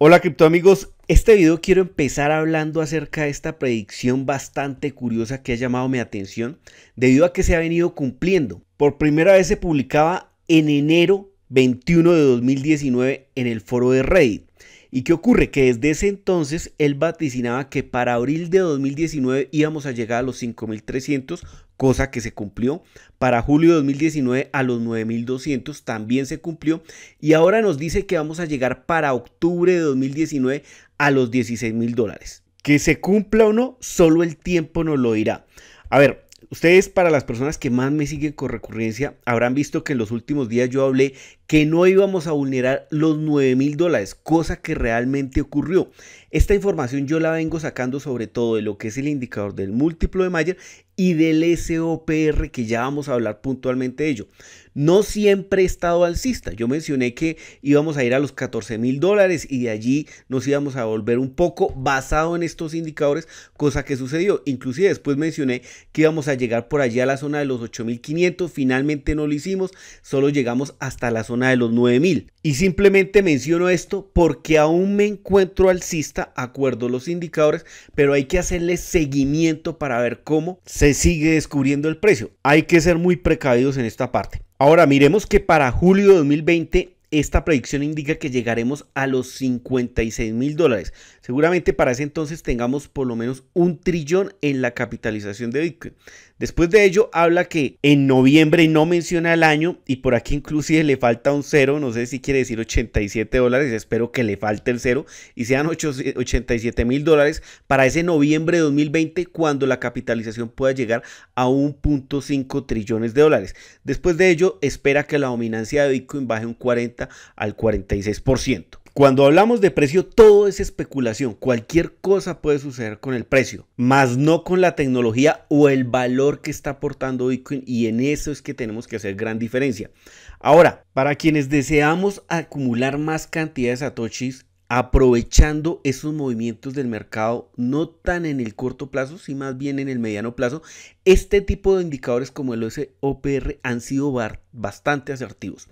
Hola cripto amigos, este video quiero empezar hablando acerca de esta predicción bastante curiosa que ha llamado mi atención debido a que se ha venido cumpliendo. Por primera vez se publicaba en enero 21 de 2019 en el foro de Reddit. ¿Y qué ocurre? Que desde ese entonces él vaticinaba que para abril de 2019 íbamos a llegar a los 5.300, cosa que se cumplió. Para julio de 2019 a los 9.200 también se cumplió. Y ahora nos dice que vamos a llegar para octubre de 2019 a los 16.000 dólares. Que se cumpla o no, solo el tiempo nos lo dirá. A ver, Ustedes, para las personas que más me siguen con recurrencia, habrán visto que en los últimos días yo hablé que no íbamos a vulnerar los 9 mil dólares, cosa que realmente ocurrió. Esta información yo la vengo sacando sobre todo de lo que es el indicador del múltiplo de Mayer y del SOPR, que ya vamos a hablar puntualmente de ello. No siempre he estado alcista. Yo mencioné que íbamos a ir a los 14 mil dólares y de allí nos íbamos a volver un poco basado en estos indicadores, cosa que sucedió. Inclusive después mencioné que íbamos a llegar por allá a la zona de los mil 8.500. Finalmente no lo hicimos, solo llegamos hasta la zona de los 9000. Y simplemente menciono esto porque aún me encuentro alcista, acuerdo los indicadores, pero hay que hacerle seguimiento para ver cómo se sigue descubriendo el precio. Hay que ser muy precavidos en esta parte. Ahora miremos que para julio de 2020 esta predicción indica que llegaremos a los 56 mil dólares. Seguramente para ese entonces tengamos por lo menos un trillón en la capitalización de Bitcoin. Después de ello habla que en noviembre no menciona el año y por aquí inclusive le falta un cero, no sé si quiere decir 87 dólares, espero que le falte el cero y sean 87 mil dólares para ese noviembre de 2020 cuando la capitalización pueda llegar a 1.5 trillones de dólares. Después de ello espera que la dominancia de Bitcoin baje un 40 al 46%. Cuando hablamos de precio, todo es especulación. Cualquier cosa puede suceder con el precio, más no con la tecnología o el valor que está aportando Bitcoin. Y en eso es que tenemos que hacer gran diferencia. Ahora, para quienes deseamos acumular más cantidades de satoshis, aprovechando esos movimientos del mercado, no tan en el corto plazo, sino más bien en el mediano plazo, este tipo de indicadores como el OPR han sido bastante asertivos.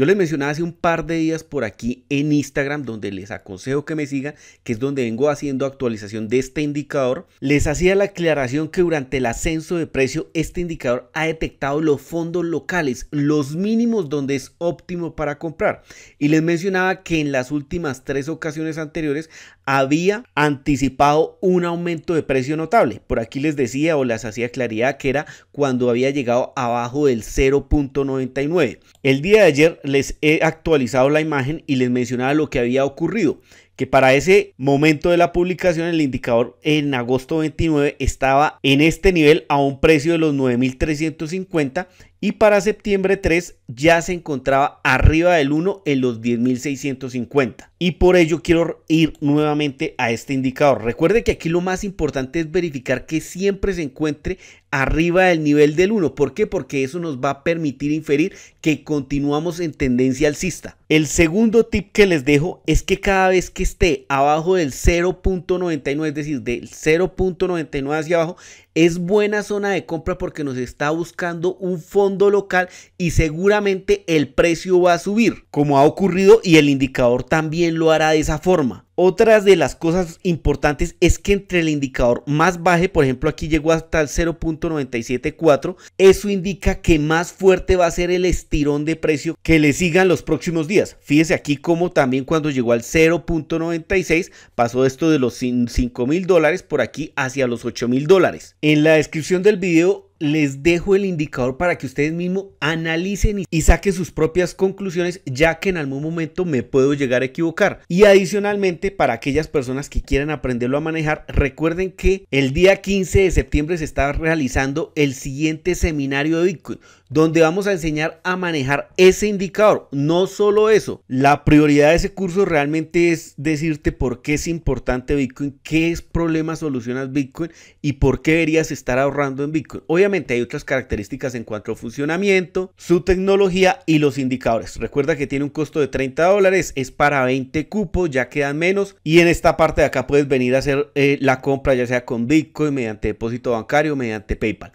Yo les mencionaba hace un par de días por aquí en Instagram, donde les aconsejo que me sigan, que es donde vengo haciendo actualización de este indicador. Les hacía la aclaración que durante el ascenso de precio, este indicador ha detectado los fondos locales, los mínimos donde es óptimo para comprar. Y les mencionaba que en las últimas tres ocasiones anteriores había anticipado un aumento de precio notable. Por aquí les decía o les hacía claridad que era cuando había llegado abajo del 0.99. El día de ayer les he actualizado la imagen y les mencionaba lo que había ocurrido, que para ese momento de la publicación el indicador en agosto 29 estaba en este nivel a un precio de los 9.350 y para septiembre 3 ya se encontraba arriba del 1 en los 10.650. Y por ello quiero ir nuevamente a este indicador. Recuerde que aquí lo más importante es verificar que siempre se encuentre arriba del nivel del 1. ¿Por qué? Porque eso nos va a permitir inferir que continuamos en tendencia alcista. El segundo tip que les dejo es que cada vez que esté abajo del 0.99, es decir, del 0.99 hacia abajo, es buena zona de compra porque nos está buscando un fondo local y seguramente el precio va a subir, como ha ocurrido y el indicador también lo hará de esa forma. Otras de las cosas importantes es que entre el indicador más baje, por ejemplo aquí llegó hasta el 0.974, eso indica que más fuerte va a ser el estirón de precio que le sigan los próximos días. Fíjese aquí como también cuando llegó al 0.96 pasó esto de los 5 mil dólares por aquí hacia los 8 mil dólares. En la descripción del video les dejo el indicador para que ustedes mismos analicen y saquen sus propias conclusiones, ya que en algún momento me puedo llegar a equivocar. Y adicionalmente, para aquellas personas que quieran aprenderlo a manejar, recuerden que el día 15 de septiembre se está realizando el siguiente seminario de Bitcoin donde vamos a enseñar a manejar ese indicador. No solo eso, la prioridad de ese curso realmente es decirte por qué es importante Bitcoin, qué es problemas solucionas Bitcoin y por qué deberías estar ahorrando en Bitcoin. Obviamente hay otras características en cuanto a funcionamiento, su tecnología y los indicadores. Recuerda que tiene un costo de 30 dólares, es para 20 cupos, ya quedan menos y en esta parte de acá puedes venir a hacer eh, la compra ya sea con Bitcoin, mediante depósito bancario, mediante PayPal.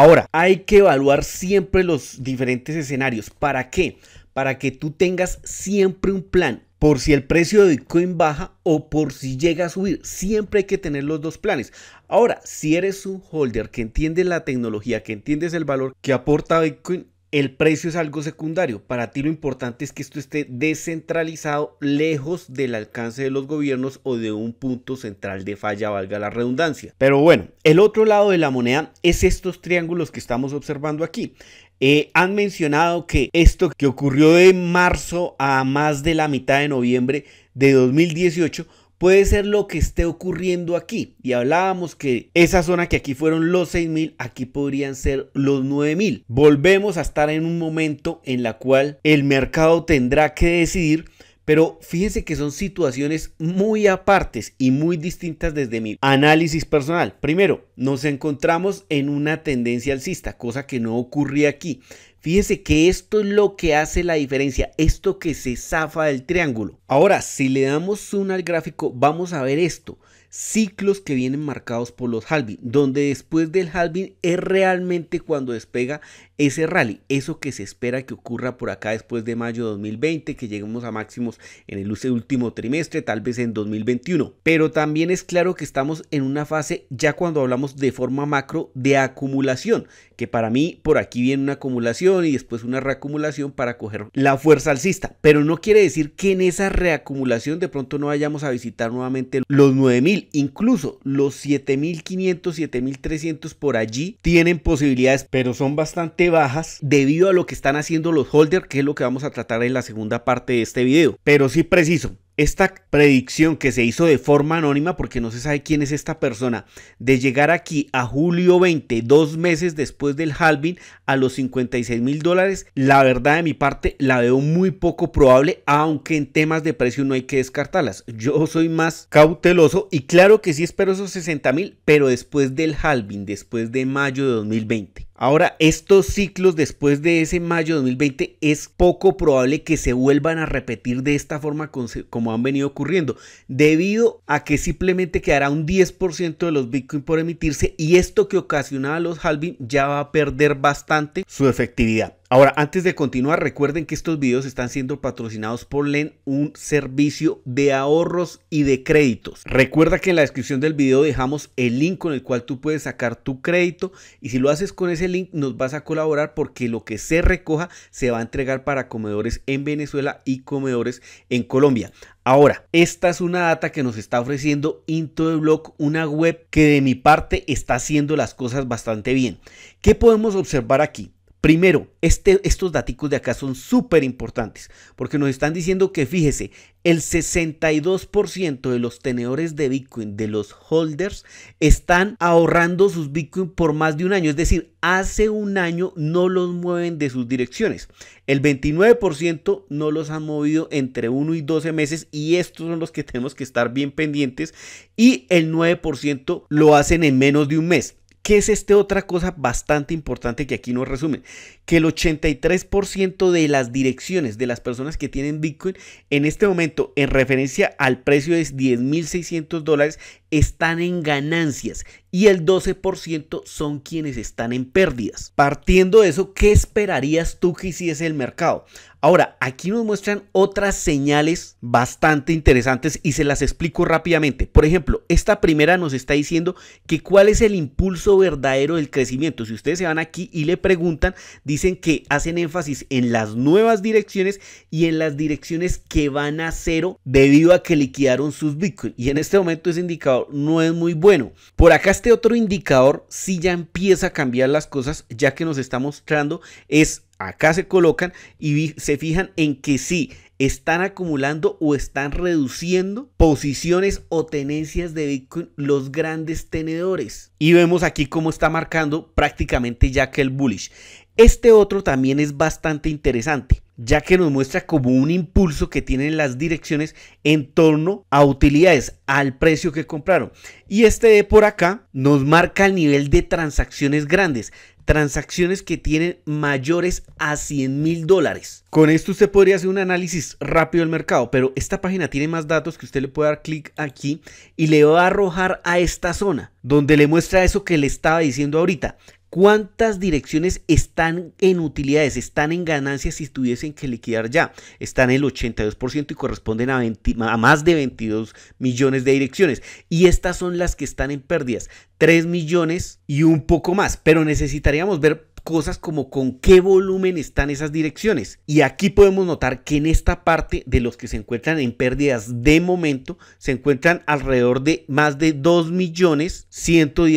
Ahora, hay que evaluar siempre los diferentes escenarios. ¿Para qué? Para que tú tengas siempre un plan por si el precio de Bitcoin baja o por si llega a subir. Siempre hay que tener los dos planes. Ahora, si eres un holder que entiende la tecnología, que entiendes el valor que aporta Bitcoin, el precio es algo secundario. Para ti lo importante es que esto esté descentralizado, lejos del alcance de los gobiernos o de un punto central de falla, valga la redundancia. Pero bueno, el otro lado de la moneda es estos triángulos que estamos observando aquí. Eh, han mencionado que esto que ocurrió de marzo a más de la mitad de noviembre de 2018 puede ser lo que esté ocurriendo aquí. Y hablábamos que esa zona que aquí fueron los 6.000, aquí podrían ser los 9.000. Volvemos a estar en un momento en la cual el mercado tendrá que decidir pero fíjense que son situaciones muy apartes y muy distintas desde mi análisis personal. Primero, nos encontramos en una tendencia alcista, cosa que no ocurría aquí. Fíjese que esto es lo que hace la diferencia, esto que se zafa del triángulo. Ahora, si le damos zoom al gráfico, vamos a ver esto. Ciclos que vienen marcados por los halving, donde después del halving es realmente cuando despega ese rally, eso que se espera que ocurra por acá después de mayo 2020, que lleguemos a máximos en el último trimestre, tal vez en 2021. Pero también es claro que estamos en una fase, ya cuando hablamos de forma macro, de acumulación, que para mí por aquí viene una acumulación y después una reacumulación para coger la fuerza alcista. Pero no quiere decir que en esa reacumulación de pronto no vayamos a visitar nuevamente los 9000, incluso los 7500, 7300 por allí tienen posibilidades, pero son bastante bajas debido a lo que están haciendo los holders, que es lo que vamos a tratar en la segunda parte de este video. Pero sí preciso, esta predicción que se hizo de forma anónima, porque no se sabe quién es esta persona, de llegar aquí a julio 20, dos meses después del halving, a los 56 mil dólares, la verdad de mi parte la veo muy poco probable, aunque en temas de precio no hay que descartarlas. Yo soy más cauteloso y claro que sí espero esos 60 mil, pero después del halving, después de mayo de 2020. Ahora, estos ciclos después de ese mayo de 2020 es poco probable que se vuelvan a repetir de esta forma como han venido ocurriendo, debido a que simplemente quedará un 10% de los Bitcoin por emitirse y esto que ocasionaba los halving ya va a perder bastante su efectividad. Ahora, antes de continuar, recuerden que estos videos están siendo patrocinados por LEN, un servicio de ahorros y de créditos. Recuerda que en la descripción del video dejamos el link con el cual tú puedes sacar tu crédito y si lo haces con ese link nos vas a colaborar porque lo que se recoja se va a entregar para comedores en Venezuela y comedores en Colombia. Ahora, esta es una data que nos está ofreciendo Into una web que de mi parte está haciendo las cosas bastante bien. ¿Qué podemos observar aquí? Primero, este, estos daticos de acá son súper importantes porque nos están diciendo que, fíjese, el 62% de los tenedores de Bitcoin, de los holders, están ahorrando sus Bitcoin por más de un año. Es decir, hace un año no los mueven de sus direcciones. El 29% no los han movido entre 1 y 12 meses y estos son los que tenemos que estar bien pendientes. Y el 9% lo hacen en menos de un mes. ¿Qué es esta otra cosa bastante importante que aquí nos resumen? Que el 83% de las direcciones de las personas que tienen Bitcoin en este momento, en referencia al precio de 10.600 dólares, están en ganancias y el 12% son quienes están en pérdidas. Partiendo de eso, ¿qué esperarías tú que hiciese el mercado? Ahora, aquí nos muestran otras señales bastante interesantes y se las explico rápidamente. Por ejemplo, esta primera nos está diciendo que cuál es el impulso verdadero del crecimiento. Si ustedes se van aquí y le preguntan, dicen que hacen énfasis en las nuevas direcciones y en las direcciones que van a cero debido a que liquidaron sus Bitcoin. Y en este momento ese indicador no es muy bueno. Por acá este otro indicador si ya empieza a cambiar las cosas, ya que nos está mostrando es acá se colocan y se fijan en que si están acumulando o están reduciendo posiciones o tenencias de Bitcoin los grandes tenedores. Y vemos aquí cómo está marcando prácticamente ya que el bullish. Este otro también es bastante interesante, ya que nos muestra como un impulso que tienen las direcciones en torno a utilidades, al precio que compraron. Y este de por acá nos marca el nivel de transacciones grandes, transacciones que tienen mayores a 100 mil dólares. Con esto usted podría hacer un análisis rápido del mercado, pero esta página tiene más datos que usted le puede dar clic aquí y le va a arrojar a esta zona, donde le muestra eso que le estaba diciendo ahorita, ¿Cuántas direcciones están en utilidades, están en ganancias si tuviesen que liquidar ya? Están el 82% y corresponden a, más de 22 millones de direcciones. Y estas son las que están en pérdidas, 3 millones y un poco más. Pero necesitaríamos ver cosas como con qué volumen están esas direcciones. Y aquí podemos notar que en esta parte de los que se encuentran en pérdidas de momento, se encuentran alrededor de más de 2.110.000 millones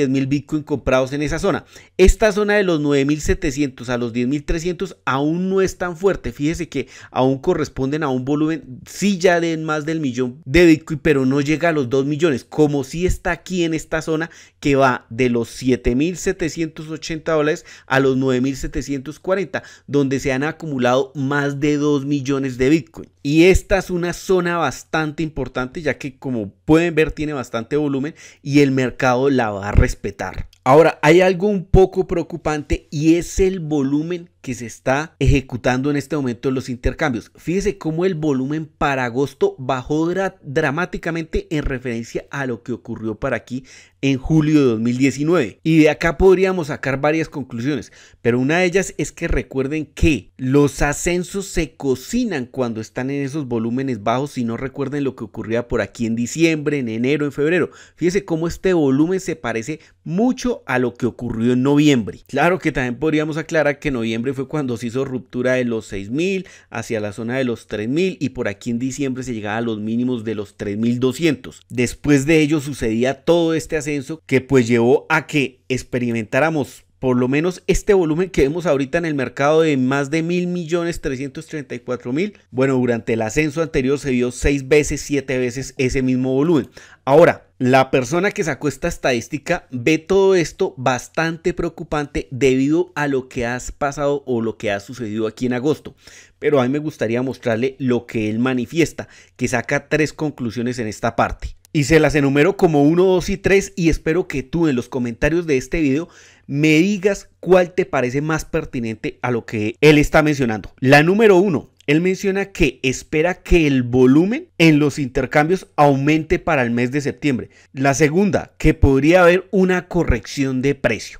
mil Bitcoin comprados en esa zona. Esta zona de los 9.700 a los 10.300 aún no es tan fuerte. Fíjese que aún corresponden a un volumen, si ya de más del millón de Bitcoin, pero no llega a los 2 millones, como si está aquí en esta zona que va de los 7.780 dólares a los 9.740, donde se han acumulado más de 2 millones de Bitcoin. Y esta es una zona bastante importante, ya que como pueden ver tiene bastante volumen y el mercado la va a respetar. Ahora, hay algo un poco preocupante y es el volumen que se está ejecutando en este momento en los intercambios. Fíjese cómo el volumen para agosto bajó dramáticamente en referencia a lo que ocurrió para aquí en julio de 2019. Y de acá podríamos sacar varias conclusiones, pero una de ellas es que recuerden que los ascensos se cocinan cuando están en esos volúmenes bajos, y no recuerden lo que ocurría por aquí en diciembre, en enero, en febrero. Fíjese cómo este volumen se parece mucho a lo que ocurrió en noviembre. Claro que también podríamos aclarar que noviembre fue cuando se hizo ruptura de los 6.000 hacia la zona de los 3.000 y por aquí en diciembre se llegaba a los mínimos de los 3.200. Después de ello sucedía todo este ascenso que pues llevó a que experimentáramos por lo menos este volumen que vemos ahorita en el mercado de más de mil millones cuatro mil, bueno, durante el ascenso anterior se vio seis veces, siete veces ese mismo volumen. Ahora, la persona que sacó esta estadística ve todo esto bastante preocupante debido a lo que ha pasado o lo que ha sucedido aquí en agosto. Pero a mí me gustaría mostrarle lo que él manifiesta, que saca tres conclusiones en esta parte. Y se las enumero como 1, 2 y 3 y espero que tú en los comentarios de este video me digas cuál te parece más pertinente a lo que él está mencionando. La número 1, él menciona que espera que el volumen en los intercambios aumente para el mes de septiembre. La segunda, que podría haber una corrección de precio.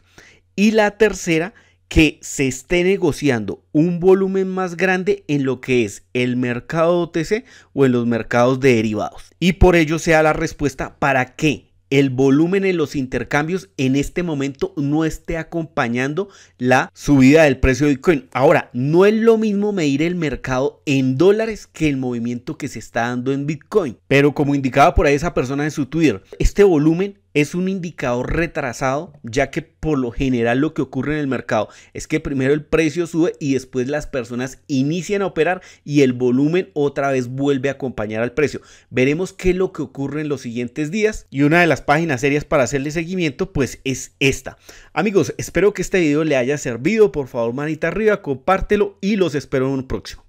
Y la tercera, que se esté negociando un volumen más grande en lo que es el mercado OTC o en los mercados de derivados. Y por ello sea la respuesta para que el volumen en los intercambios en este momento no esté acompañando la subida del precio de Bitcoin. Ahora, no es lo mismo medir el mercado en dólares que el movimiento que se está dando en Bitcoin. Pero como indicaba por ahí esa persona en su Twitter, este volumen es un indicador retrasado, ya que por lo general lo que ocurre en el mercado es que primero el precio sube y después las personas inician a operar y el volumen otra vez vuelve a acompañar al precio. Veremos qué es lo que ocurre en los siguientes días y una de las páginas serias para hacerle seguimiento pues es esta. Amigos, espero que este video le haya servido, por favor manita arriba, compártelo y los espero en un próximo.